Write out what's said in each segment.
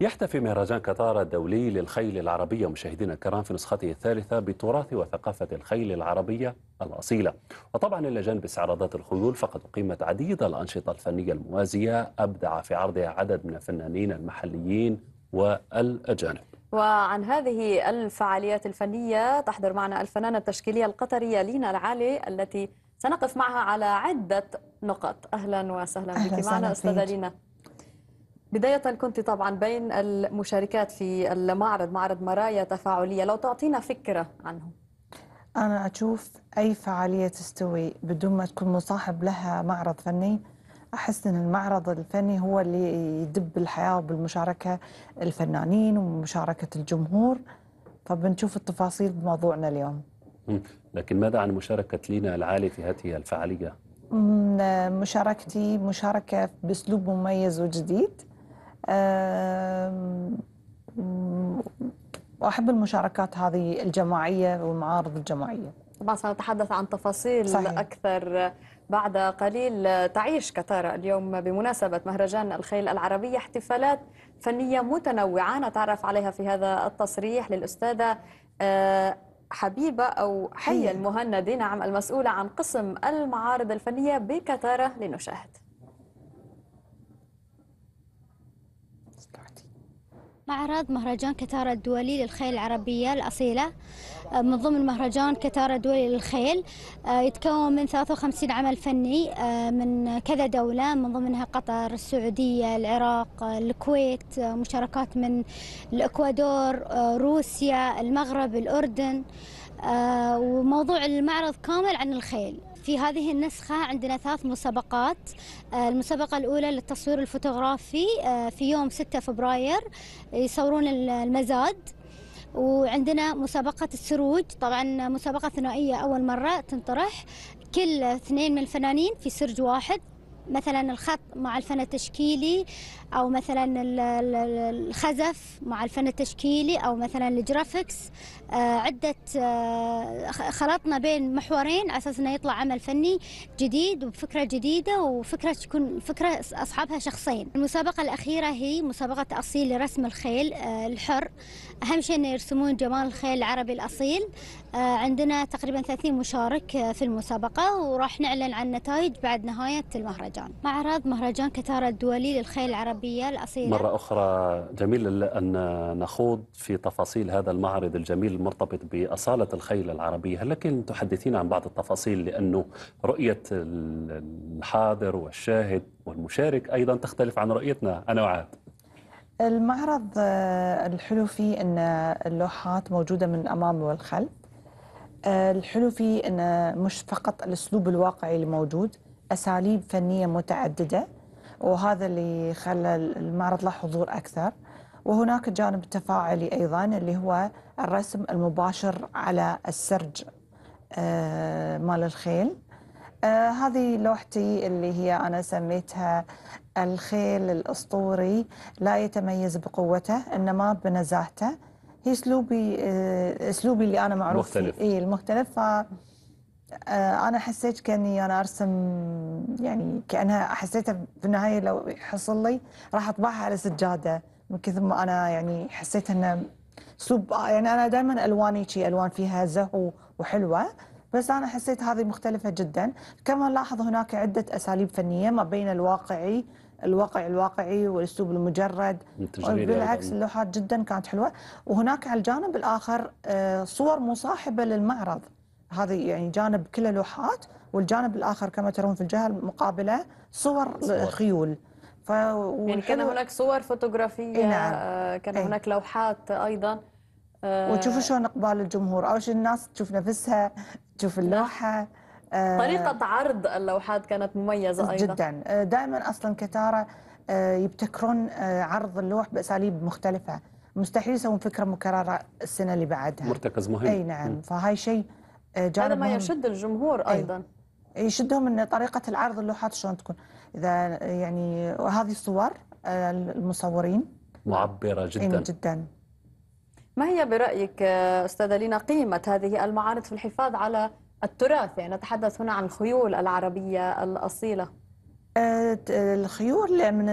يحتفي مهرجان قطار الدولي للخيل العربية مشاهدينا الكرام في نسخته الثالثة بتراث وثقافة الخيل العربية الأصيلة وطبعا إلى جانب استعراضات الخيول فقد أقيمت عديد الأنشطة الفنية الموازية أبدع في عرضها عدد من الفنانين المحليين والأجانب وعن هذه الفعاليات الفنية تحضر معنا الفنانة التشكيلية القطرية لينا العالي التي سنقف معها على عدة نقط أهلا وسهلا بك معنا أستاذة لينا بداية كنت طبعا بين المشاركات في المعرض معرض مرايا تفاعلية لو تعطينا فكرة عنه أنا أشوف أي فعالية تستوي بدون ما تكون مصاحب لها معرض فني أحس أن المعرض الفني هو اللي يدب الحياة بالمشاركة الفنانين ومشاركة الجمهور فبنشوف التفاصيل بموضوعنا اليوم لكن ماذا عن مشاركة لينا العالي في هذه الفعالية؟ مشاركتي مشاركة بأسلوب مميز وجديد واحب المشاركات هذه الجماعيه والمعارض الجماعيه. طبعا سنتحدث عن تفاصيل صحيح. اكثر بعد قليل تعيش كتارة اليوم بمناسبه مهرجان الخيل العربيه احتفالات فنيه متنوعه نتعرف عليها في هذا التصريح للاستاذه آه، حبيبة أو حية المهندي نعم المسؤولة عن قسم المعارض الفنية بكتارة لنشاهد معرض مهرجان كتارة الدولي للخيل العربية الأصيلة آه، من ضمن مهرجان كتارة الدولي للخيل آه، يتكون من 53 عمل فني آه، من كذا دولة من ضمنها قطر السعودية العراق الكويت مشاركات من الإكوادور روسيا المغرب الأردن وموضوع المعرض كامل عن الخيل في هذه النسخة عندنا ثلاث مسابقات آه، المسابقة الأولى للتصوير الفوتوغرافي آه، في يوم 6 فبراير يصورون المزاد وعندنا مسابقة السروج طبعا مسابقة ثنائية أول مرة تنطرح كل اثنين من الفنانين في سرج واحد مثلا الخط مع الفن التشكيلي او مثلا الخزف مع الفن التشكيلي او مثلا الجرافيكس آه، عده آه، خلطنا بين محورين على اساس انه يطلع عمل فني جديد وبفكره جديده وفكره تكون فكره اصحابها شخصين. المسابقه الاخيره هي مسابقه اصيل لرسم الخيل آه، الحر. اهم شيء انه يرسمون جمال الخيل العربي الاصيل آه، عندنا تقريبا 30 مشارك آه، في المسابقة وراح نعلن عن نتائج بعد نهاية المهرجان معرض مهرجان كتارة الدولي للخيل العربية الأصيلة مرة أخرى جميل أن نخوض في تفاصيل هذا المعرض الجميل المرتبط بأصالة الخيل العربية هل لكن تحدثين عن بعض التفاصيل لأنه رؤية الحاضر والشاهد والمشارك أيضا تختلف عن رؤيتنا أنا وعاد المعرض آه، الحلو فيه أن اللوحات موجودة من أمام والخلف آه، الحلو فيه أنه مش فقط الأسلوب الواقعي الموجود أساليب فنية متعددة وهذا اللي خلى المعرض له حضور أكثر وهناك جانب تفاعلي أيضا اللي هو الرسم المباشر على السرج آه، مال الخيل آه، هذه لوحتي اللي هي أنا سميتها الخيل الأسطوري لا يتميز بقوته إنما بنزاهته هي اسلوبي آه، اسلوبي اللي انا معروف مختلف اي المختلف ف آه، انا حسيت كاني انا ارسم يعني كانها حسيتها في النهايه لو يحصل لي راح اطبعها على سجاده من كثر ما انا يعني حسيت انه اسلوب يعني انا دائما الواني شي الوان فيها زهو وحلوه بس أنا حسيت هذه مختلفة جدا كما نلاحظ هناك عدة أساليب فنية ما بين الواقعي الواقع الواقعي والاسلوب المجرد بالعكس اللوحات جدا كانت حلوه وهناك على الجانب الاخر آه، صور مصاحبه للمعرض هذه يعني جانب كل اللوحات والجانب الاخر كما ترون في الجهه المقابله صور, صور. خيول ف... يعني كان هناك صور فوتوغرافيه نعم. آه، كان إيه. هناك لوحات ايضا آه، وتشوفوا شلون اقبال الجمهور اول شيء الناس تشوف نفسها تشوف نعم. اللوحه آه، طريقة عرض اللوحات كانت مميزة أيضا جدا آه، دائما أصلا كتارة آه، يبتكرون عرض اللوح بأساليب مختلفة مستحيل يسوون فكرة مكررة السنة اللي بعدها مرتكز مهم أي نعم فهاي شيء جانب هذا ما يشد الجمهور أيضا أي. يشدهم أن طريقة العرض اللوحات شلون تكون إذا يعني وهذه الصور المصورين معبرة جدا جدا ما هي برأيك آه، أستاذة لينا قيمة هذه المعارض في الحفاظ على التراث يعني نتحدث هنا عن الخيول العربية الأصيلة آه، الخيول من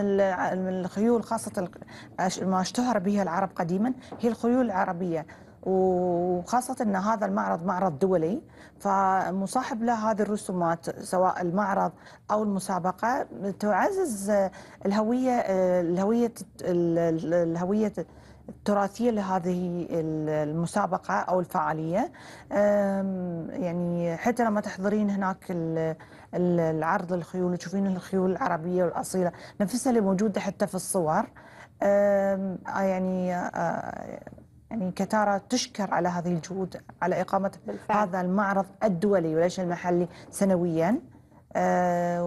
من الخيول خاصة ما اشتهر بها العرب قديما هي الخيول العربية وخاصة أن هذا المعرض معرض دولي فمصاحب له هذه الرسومات سواء المعرض أو المسابقة تعزز الهوية الهوية الهوية التراثية لهذه المسابقة أو الفعالية يعني حتى لما تحضرين هناك العرض للخيول تشوفين الخيول العربية والأصيلة نفسها اللي موجودة حتى في الصور يعني آه، يعني كتارة تشكر على هذه الجهود على إقامة بالفعل. هذا المعرض الدولي وليس المحلي سنويا آه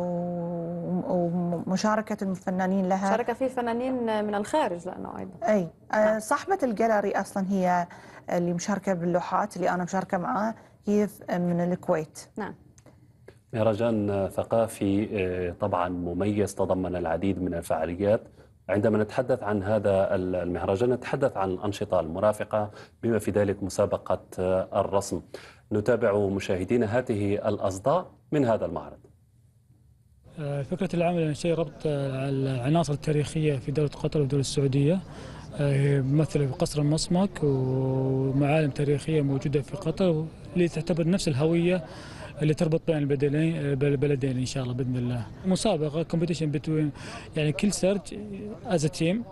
ومشاركة الفنانين لها مشاركة فيه فنانين من الخارج لأنه أيضا أي آه نعم. صاحبة الجاليري أصلا هي اللي مشاركة باللوحات اللي أنا مشاركة معها هي من الكويت نعم مهرجان ثقافي آه، طبعا مميز تضمن العديد من الفعاليات عندما نتحدث عن هذا المهرجان نتحدث عن الأنشطة المرافقة بما في ذلك مسابقة آه، الرسم نتابع مشاهدين هذه الأصداء من هذا المعرض آه، فكرة العمل يعني شيء ربط آه، العناصر التاريخية في دولة قطر ودولة السعودية ممثلة في قصر المصمك ومعالم تاريخية موجودة في قطر اللي تعتبر نفس الهوية اللي تربط بين البلدين البلدين ان شاء الله باذن الله مسابقه كومبيتيشن بتوين يعني كل سرج از تيم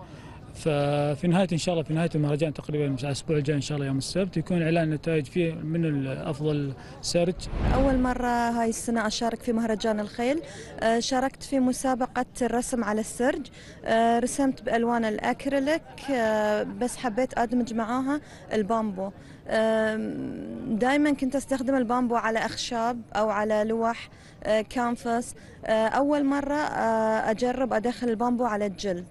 ففي نهايه ان شاء الله في نهايه المهرجان تقريبا الاسبوع الجاي ان شاء الله يوم السبت يكون اعلان نتائج فيه من الأفضل سيرج اول مره هاي السنه اشارك في مهرجان الخيل أه، شاركت في مسابقه الرسم على السرج أه، رسمت بالوان الاكريليك أه، بس حبيت ادمج معاها البامبو دائما كنت استخدم البامبو على اخشاب او على لوح كانفاس اول مره اجرب ادخل البامبو على الجلد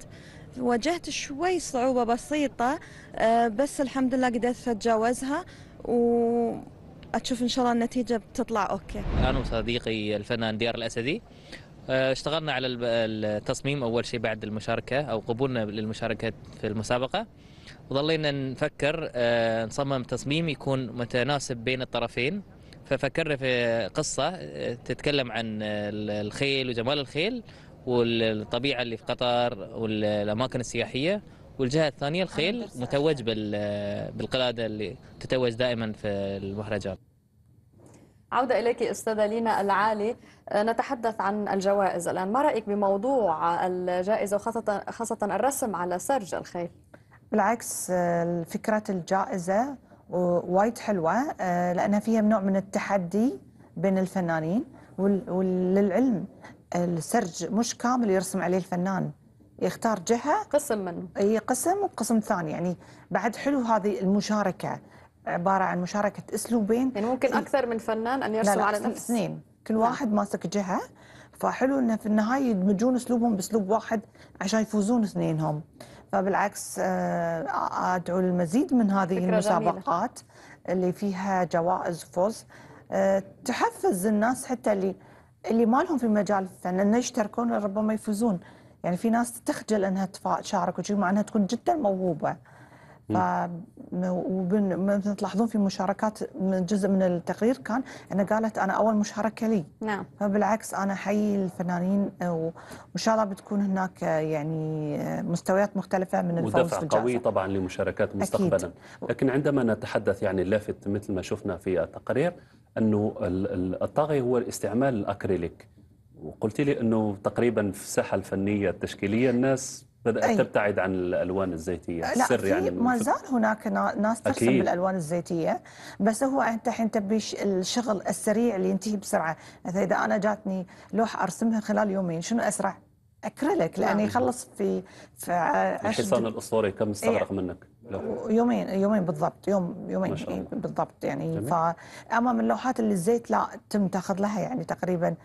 واجهت شوي صعوبة بسيطة آه، بس الحمد لله قدرت أتجاوزها و إن شاء الله النتيجة بتطلع أوكي أنا وصديقي الفنان ديار الأسدي آه، اشتغلنا على التصميم أول شيء بعد المشاركة أو قبولنا للمشاركة في المسابقة وظلينا نفكر آه، نصمم تصميم يكون متناسب بين الطرفين ففكرنا في قصة تتكلم عن الخيل وجمال الخيل والطبيعه اللي في قطر والاماكن السياحيه والجهه الثانيه الخيل متوج بالقلاده اللي تتوج دائما في المهرجان. عودة إليك أستاذة لينا العالي أه، نتحدث عن الجوائز الآن ما رأيك بموضوع الجائزة وخاصة خاصة الرسم على سرج الخيل بالعكس أه، فكرة الجائزة وايد حلوة أه، لأنها فيها نوع من التحدي بين الفنانين وللعلم السرج مش كامل يرسم عليه الفنان يختار جهه قسم منه اي قسم وقسم ثاني يعني بعد حلو هذه المشاركه عباره عن مشاركه اسلوبين يعني ممكن اكثر من فنان ان يرسم لا لا على نفس اثنين كل نعم. واحد ماسك جهه فحلو انه في النهايه يدمجون اسلوبهم باسلوب واحد عشان يفوزون اثنينهم فبالعكس آه، ادعو للمزيد من هذه المسابقات جميلة. اللي فيها جوائز فوز آه، تحفز الناس حتى اللي اللي ما لهم في مجال الفن انه يشتركون ربما يفوزون يعني في ناس تخجل انها تشارك وشي مع انها تكون جدا موهوبه ف تلاحظون في مشاركات من جزء من التقرير كان انا قالت انا اول مشاركه لي نعم فبالعكس انا احيي الفنانين وان شاء الله بتكون هناك يعني مستويات مختلفه من الفوز ودفع قوي طبعا لمشاركات مستقبلا أكيد. لكن عندما نتحدث يعني اللافت مثل ما شفنا في التقرير انه الطاغي هو الاستعمال الاكريليك وقلت لي انه تقريبا في الساحه الفنيه التشكيليه الناس بدات أي. تبتعد عن الالوان الزيتيه لا السر يعني ما زال هناك ناس ترسم أكيد. بالالوان الزيتيه بس هو انت الحين تبي الشغل السريع اللي ينتهي بسرعه مثلا اذا انا جاتني لوحه ارسمها خلال يومين شنو اسرع؟ اكريليك لاني نعم. يخلص في, في الحصان الاسطوري كم إيه. استغرق منك؟ يومين يومين بالضبط يوم يومين بالضبط يعني جميل. اما من لوحات اللي الزيت لا تم تاخذ لها يعني تقريبا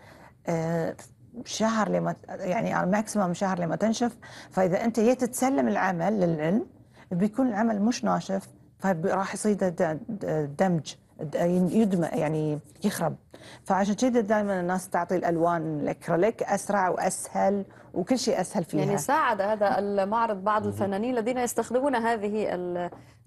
آه، شهر لما يعني ماكسيمم آه، شهر لما تنشف فاذا انت جيت تسلم العمل للعلم بيكون العمل مش ناشف فراح يصير دمج يدمى يعني يخرب فعشان كذا دائما الناس تعطي الالوان الاكريليك اسرع واسهل وكل شيء اسهل فيها يعني ساعد هذا المعرض بعض الفنانين الذين يستخدمون هذه ال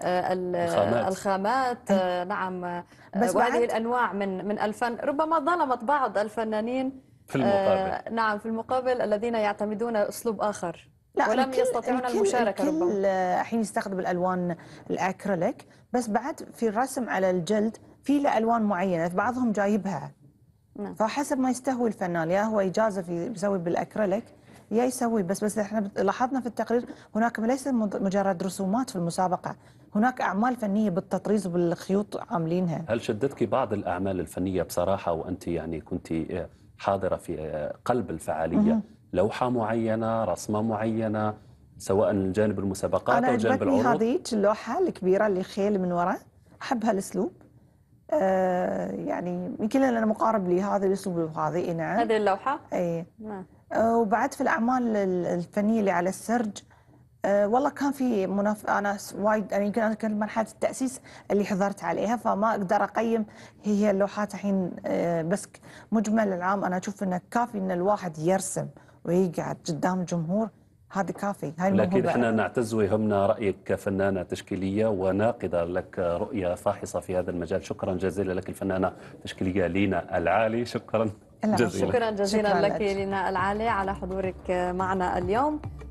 ال الخامات, الخامات آه، نعم بس وهذه الانواع من من الفن ربما ظلمت بعض الفنانين في المقابل آه، نعم في المقابل الذين يعتمدون اسلوب اخر لا ولم الكل يستطيعون الكل المشاركه الكل ربما الحين يستخدم الالوان الاكريليك بس بعد في الرسم على الجلد في له الوان معينه بعضهم جايبها نعم. فحسب ما يستهوي الفنان يا هو يجازف يسوي بالاكريليك يا يسوي بس بس احنا لاحظنا في التقرير هناك ليس مجرد رسومات في المسابقه هناك اعمال فنيه بالتطريز وبالخيوط عاملينها هل شدتك بعض الاعمال الفنيه بصراحه وانت يعني كنت آه، حاضره في آه، قلب الفعاليه لوحه معينه رسمه معينه سواء الجانب المسابقات او جانب العروض انا هذيك اللوحه الكبيره اللي خيل من ورا احب هالاسلوب آه، يعني يمكن انا مقارب لي هذا الاسلوب هذه نعم هذه اللوحه اي نعم آه، وبعد في الاعمال الفنيه اللي على السرج آه، والله كان في مناف... انا وايد انا يمكن انا كنت مرحله التاسيس اللي حضرت عليها فما اقدر اقيم هي اللوحات الحين آه، بس مجمل العام انا اشوف انه كافي ان الواحد يرسم ويقعد قدام جمهور هذا كافي هاي لكن احنا نعتز ويهمنا رايك كفنانه تشكيليه وناقده لك رؤيه فاحصه في هذا المجال شكرا جزيلا لك الفنانه التشكيليه لينا العالي شكرا نعم، جزيلا شكرا جزيلا شكرا لك لينا العالي على حضورك معنا اليوم